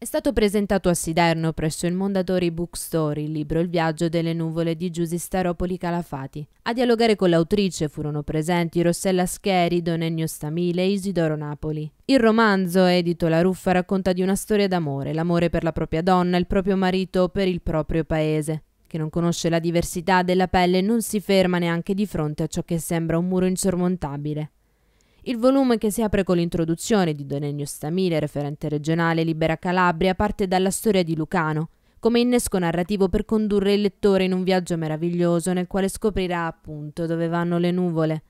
È stato presentato a Siderno presso il Mondadori Bookstore il libro Il viaggio delle nuvole di Staropoli Calafati. A dialogare con l'autrice furono presenti Rossella Scheri, Donennio Stamile e Isidoro Napoli. Il romanzo, edito La Ruffa, racconta di una storia d'amore, l'amore per la propria donna, il proprio marito, per il proprio paese. Che non conosce la diversità della pelle non si ferma neanche di fronte a ciò che sembra un muro insormontabile. Il volume che si apre con l'introduzione di Don Ennio Stamile, referente regionale Libera Calabria, parte dalla storia di Lucano, come innesco narrativo per condurre il lettore in un viaggio meraviglioso nel quale scoprirà appunto dove vanno le nuvole.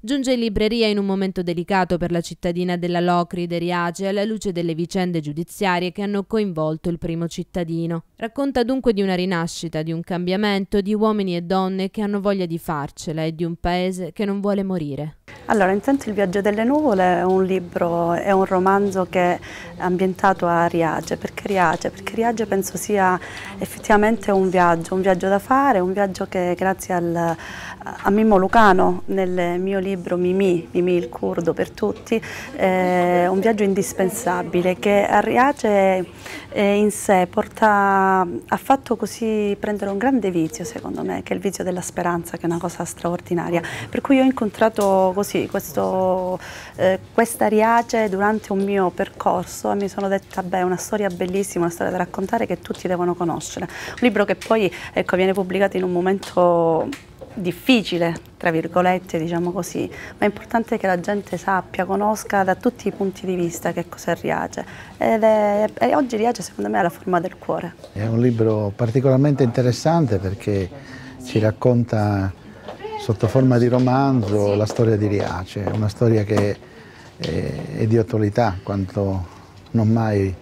Giunge in libreria in un momento delicato per la cittadina della Locride Riace alla luce delle vicende giudiziarie che hanno coinvolto il primo cittadino. Racconta dunque di una rinascita, di un cambiamento, di uomini e donne che hanno voglia di farcela e di un paese che non vuole morire. Allora, intanto Il viaggio delle nuvole è un libro, è un romanzo che è ambientato a Riace. Perché Riace? Perché Riace penso sia effettivamente un viaggio, un viaggio da fare, un viaggio che grazie al, a Mimmo Lucano nel mio libro Mimi, Mimi il curdo per tutti, è un viaggio indispensabile che a Riace in sé porta, ha fatto così prendere un grande vizio secondo me, che è il vizio della speranza, che è una cosa straordinaria. Per cui io ho incontrato così sì, questo, eh, questa Riace durante un mio percorso e mi sono detta, beh, è una storia bellissima, una storia da raccontare che tutti devono conoscere. Un libro che poi ecco, viene pubblicato in un momento difficile, tra virgolette, diciamo così, ma è importante che la gente sappia, conosca da tutti i punti di vista che cos'è Riace. Ed è, è, oggi Riace secondo me ha la forma del cuore. È un libro particolarmente interessante perché ci racconta sotto forma di romanzo la storia di Riace, una storia che è, è di attualità quanto non mai,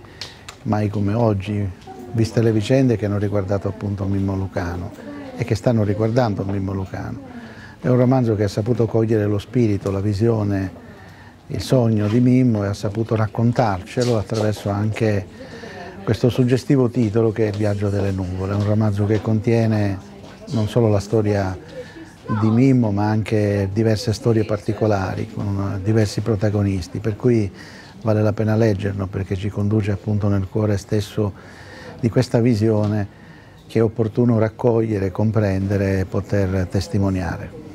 mai come oggi, viste le vicende che hanno riguardato appunto Mimmo Lucano e che stanno riguardando Mimmo Lucano. È un romanzo che ha saputo cogliere lo spirito, la visione, il sogno di Mimmo e ha saputo raccontarcelo attraverso anche questo suggestivo titolo che è Il viaggio delle nuvole, un romanzo che contiene non solo la storia di Mimmo, ma anche diverse storie particolari con eh, diversi protagonisti, per cui vale la pena leggerlo perché ci conduce appunto nel cuore stesso di questa visione che è opportuno raccogliere, comprendere e poter testimoniare.